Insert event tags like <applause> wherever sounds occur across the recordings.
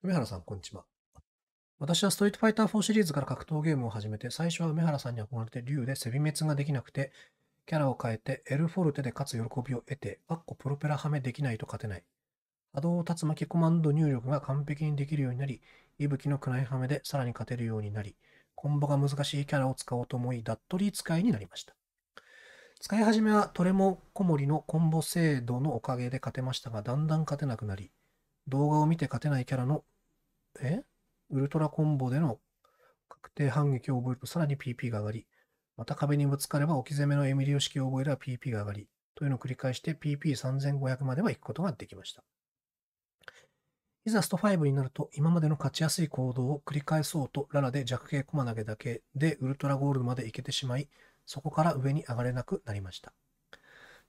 梅原さん、こんにちは。私はストリートファイター4シリーズから格闘ゲームを始めて、最初は梅原さんに憧れて竜で背び滅ができなくて、キャラを変えてエルフォルテで勝つ喜びを得て、かっこプロペラはめできないと勝てない。波動を竜巻コマンド入力が完璧にできるようになり、息吹の暗いはめでさらに勝てるようになり、コンボが難しいキャラを使おうと思い、ダットリー使いになりました。使い始めはトレモコモリのコンボ精度のおかげで勝てましたが、だんだん勝てなくなり、動画を見て勝てないキャラの、えウルトラコンボでの確定反撃を覚えるとさらに PP が上がり、また壁にぶつかれば置き攻めのエミリオ式を覚えれば PP が上がり、というのを繰り返して PP3500 までは行くことができました。いざスト5になると、今までの勝ちやすい行動を繰り返そうと、ララで弱系駒投げだけでウルトラゴールドまで行けてしまい、そこから上に上がれなくなりました。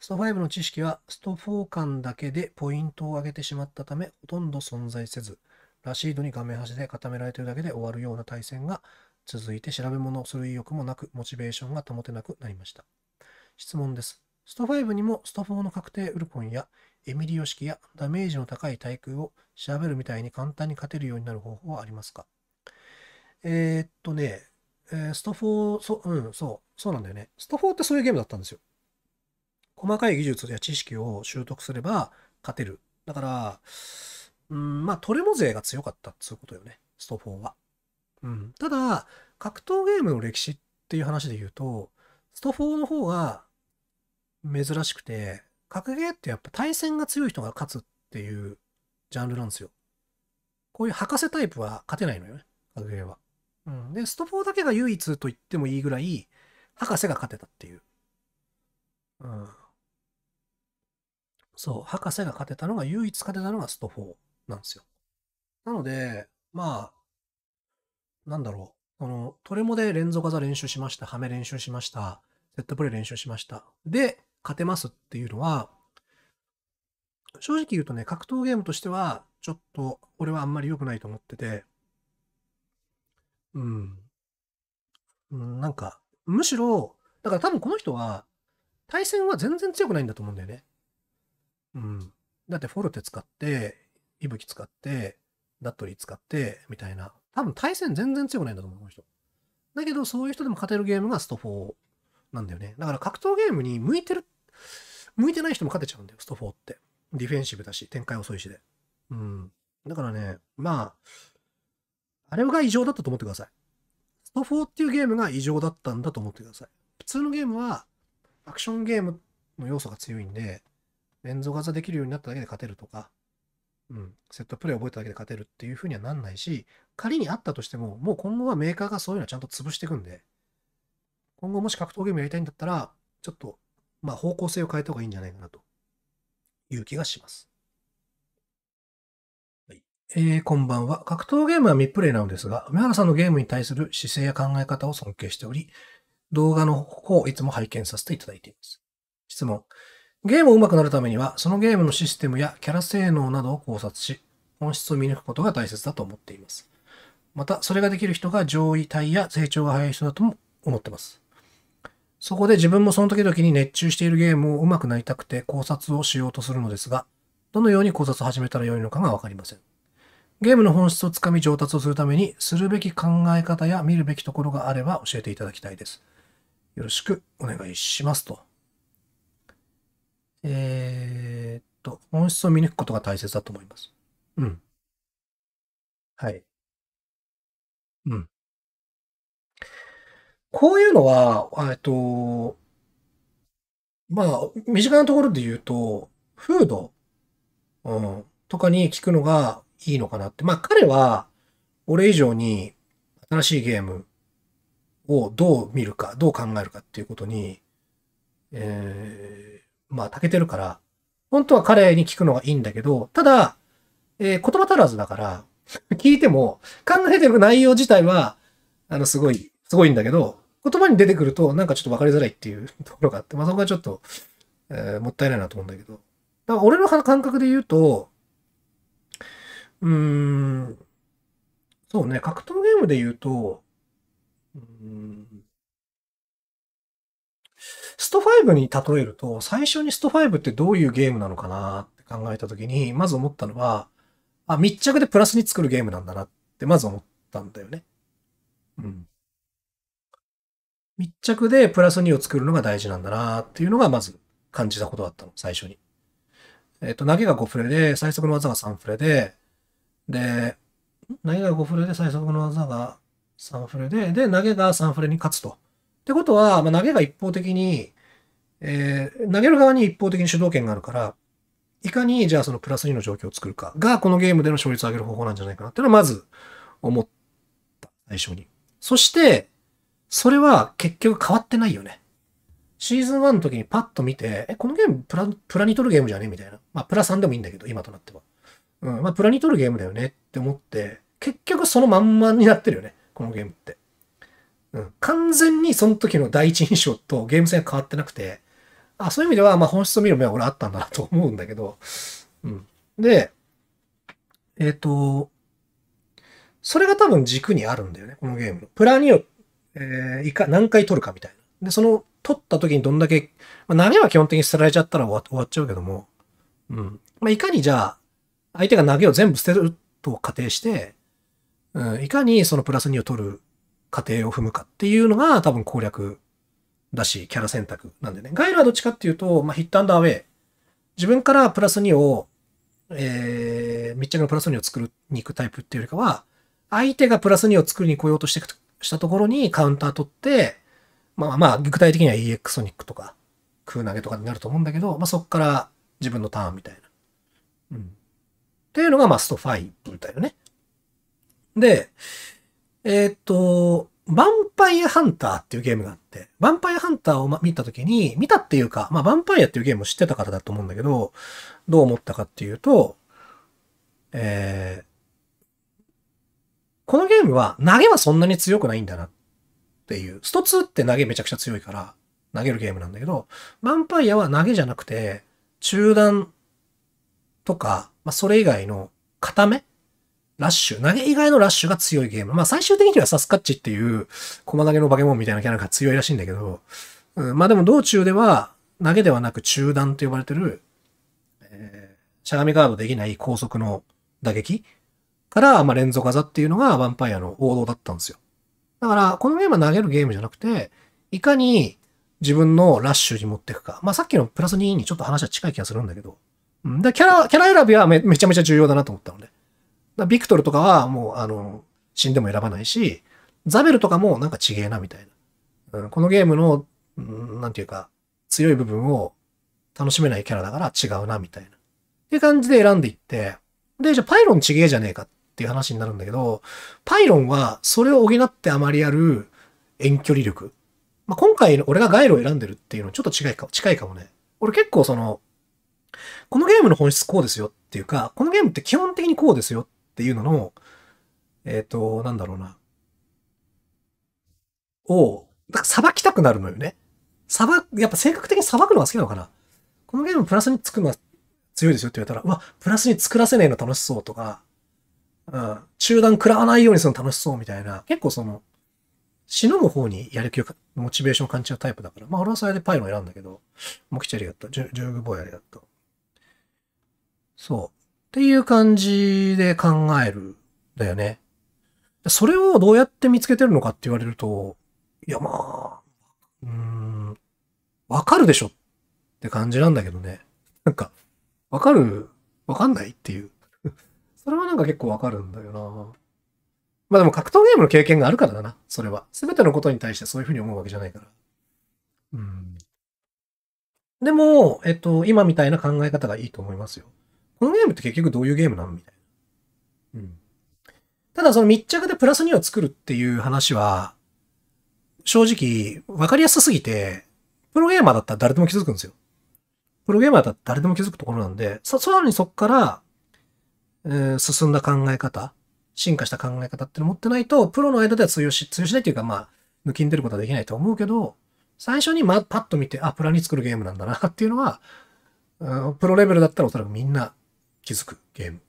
スト5の知識はスト4間だけでポイントを上げてしまったため、ほとんど存在せず、ラシードに画面端で固められているだけで終わるような対戦が続いて調べ物をする意欲もなく、モチベーションが保てなくなりました。質問です。スト5にもスト4の確定ウルコンやエミリオ式やダメージの高い対空を調べるみたいに簡単に勝てるようになる方法はありますかえー、っとね、えー、スト4、そう、うん、そう、そうなんだよね。スト4ってそういうゲームだったんですよ。細かい技術や知識を習得すれば勝てる。だから、うん、まあ、トレモ勢が強かったっつうことよね、スト4は。うん。ただ、格闘ゲームの歴史っていう話で言うと、スト4の方が珍しくて、格ゲーってやっぱ対戦が強い人が勝つっていうジャンルなんですよ。こういう博士タイプは勝てないのよね、格ゲーは。うん。で、スト4だけが唯一と言ってもいいぐらい、博士が勝てたっていう。うん。そう、博士が勝てたのが、唯一勝てたのがスト4なんですよ。なので、まあ、なんだろう。この、トレモで連続技練習しました。ハメ練習しました。セットプレイ練習しました。で、勝てますっていうのは、正直言うとね、格闘ゲームとしては、ちょっと、俺はあんまり良くないと思ってて、うん、なんか、むしろ、だから多分この人は、対戦は全然強くないんだと思うんだよね。うん。だってフォルテ使って、いぶき使って、ダットリー使って、みたいな。多分対戦全然強くないんだと思う、この人。だけど、そういう人でも勝てるゲームがスト4なんだよね。だから格闘ゲームに向いてる、向いてない人も勝てちゃうんだよ、スト4って。ディフェンシブだし、展開遅いしで。うん。だからね、まあ、あれが異常だったと思ってください。スト4っていうゲームが異常だったんだと思ってください。普通のゲームは、アクションゲームの要素が強いんで、連続技できるようになっただけで勝てるとか、うん、セットプレーを覚えただけで勝てるっていうふうにはなんないし、仮にあったとしても、もう今後はメーカーがそういうのはちゃんと潰していくんで、今後もし格闘ゲームやりたいんだったら、ちょっと、まあ方向性を変えた方がいいんじゃないかなという気がします。えー、こんばんは。格闘ゲームは未プレイなのですが、梅原さんのゲームに対する姿勢や考え方を尊敬しており、動画の方をいつも拝見させていただいています。質問。ゲームを上手くなるためには、そのゲームのシステムやキャラ性能などを考察し、本質を見抜くことが大切だと思っています。また、それができる人が上位体や成長が早い人だとも思っています。そこで自分もその時々に熱中しているゲームを上手くなりたくて考察をしようとするのですが、どのように考察を始めたらよいのかがわかりません。ゲームの本質をつかみ上達をするために、するべき考え方や見るべきところがあれば教えていただきたいです。よろしくお願いしますと。えー、っと、本質を見抜くことが大切だと思います。うん。はい。うん。こういうのは、えっと、まあ、身近なところで言うと、フード、うん、とかに聞くのがいいのかなって。まあ、彼は、俺以上に新しいゲームをどう見るか、どう考えるかっていうことに、えーまあ、たけてるから、本当は彼に聞くのがいいんだけど、ただ、えー、言葉足らずだから、聞いても、考えてる内容自体は、あの、すごい、すごいんだけど、言葉に出てくると、なんかちょっと分かりづらいっていう <laughs> ところがあって、まあ、そこはちょっと、えー、もったいないなと思うんだけど。だから、俺の感覚で言うと、うーん、そうね、格闘ゲームで言うと、うんスト5に例えると、最初にスト5ってどういうゲームなのかなって考えたときに、まず思ったのは、あ、密着でプラスに作るゲームなんだなってまず思ったんだよね。うん。密着でプラス2を作るのが大事なんだなっていうのがまず感じたことだったの、最初に。えっ、と、投げが5フレで、最速の技が3フレで、で、投げが5フレで最速の技が3フレで、で、投げが3フレに勝つと。ってことは、まあ、投げが一方的に、えー、投げる側に一方的に主導権があるから、いかに、じゃあそのプラス2の状況を作るかが、このゲームでの勝率を上げる方法なんじゃないかなっていうのは、まず思った。最初に。そして、それは結局変わってないよね。シーズン1の時にパッと見て、え、このゲームプラ、プラに取るゲームじゃねみたいな。まあ、プラ3でもいいんだけど、今となっては。うん、まあ、プラに取るゲームだよねって思って、結局そのまんまになってるよね。このゲームって。うん、完全にその時の第一印象とゲーム性が変わってなくて、あそういう意味では、まあ、本質を見る目は俺あったんだなと思うんだけど、うん。で、えっ、ー、と、それが多分軸にあるんだよね、このゲームプラニを、えー、いか何回取るかみたいな。で、その、取った時にどんだけ、まあ、投げは基本的に捨てられちゃったら終わっちゃうけども、うん。まあ、いかにじゃあ、相手が投げを全部捨てると仮定して、うん、いかにそのプラス2を取る過程を踏むかっていうのが多分攻略だし、キャラ選択なんでね。ガイルはどっちかっていうと、まあ、ヒットアンドアウェイ。自分からプラス2を、えー、密着のプラス2を作るに行くタイプっていうよりかは、相手がプラス2を作りに来ようとしてしたところにカウンター取って、まあまあ、具体的には EX ソニックとか、空投げとかになると思うんだけど、まあそこから自分のターンみたいな。うん。っていうのが、まあ、スト5みたいなね。で、えー、っと、ヴァンパイアハンターっていうゲームがあって、ヴァンパイアハンターを見たときに、見たっていうか、まあ、ヴァンパイアっていうゲームを知ってた方だと思うんだけど、どう思ったかっていうと、えー、このゲームは投げはそんなに強くないんだなっていう、スト2って投げめちゃくちゃ強いから、投げるゲームなんだけど、ヴァンパイアは投げじゃなくて、中段とか、まあ、それ以外の固めラッシュ、投げ以外のラッシュが強いゲーム。まあ最終的にはサスカッチっていう、駒投げの化け物みたいなキャラが強いらしいんだけど、うん、まあでも道中では、投げではなく中段と呼ばれてる、えー、しゃがみガードできない高速の打撃から、まあ連続技っていうのがヴァンパイアの王道だったんですよ。だから、このゲームは投げるゲームじゃなくて、いかに自分のラッシュに持っていくか。まあさっきのプラス2にちょっと話は近い気がするんだけど。うん、だキャラ、キャラ選びはめめちゃめちゃ重要だなと思ったので。だビクトルとかはもう、あの、死んでも選ばないし、ザベルとかもなんかちげえなみたいな。うん、このゲームの、ん、なんていうか、強い部分を楽しめないキャラだから違うなみたいな。っていう感じで選んでいって、で、じゃあパイロンちげえじゃねえかっていう話になるんだけど、パイロンはそれを補ってあまりある遠距離力。まあ、今回俺がガイロを選んでるっていうのちょっと違いか、近いかもね。俺結構その、このゲームの本質こうですよっていうか、このゲームって基本的にこうですよっっていうのの、えっ、ー、と、なんだろうな。を、んか裁きたくなるのよね。裁く、やっぱ性格的に裁くのが好きなのかな。このゲームプラスにつくのは強いですよって言われたら、うわ、プラスに作らせないの楽しそうとか、うん、中断食らわないようにするの楽しそうみたいな、結構その、しの方にやる気を、モチベーションを感じるタイプだから。まあ、俺はそれでパイロン選んだけど、モキチャリやった。ジョグボーやりった。そう。っていう感じで考えるだよね。それをどうやって見つけてるのかって言われると、いやまあ、うーん、わかるでしょって感じなんだけどね。なんか、わかるわかんないっていう。<laughs> それはなんか結構わかるんだよな。まあでも格闘ゲームの経験があるからだな、それは。すべてのことに対してそういうふうに思うわけじゃないから。うん。でも、えっと、今みたいな考え方がいいと思いますよ。このゲームって結局どういうゲームなのみたいな。うん。ただその密着でプラス2を作るっていう話は、正直分かりやすすぎて、プロゲーマーだったら誰でも気づくんですよ。プロゲーマーだったら誰でも気づくところなんで、さらにそっから、えー、進んだ考え方、進化した考え方っての持ってないと、プロの間では通用し、通用しないというか、まあ、抜きん出ることはできないと思うけど、最初に、ま、パッと見て、あ、プラに作るゲームなんだなっていうのは、うん、プロレベルだったらおそらくみんな気づくゲーム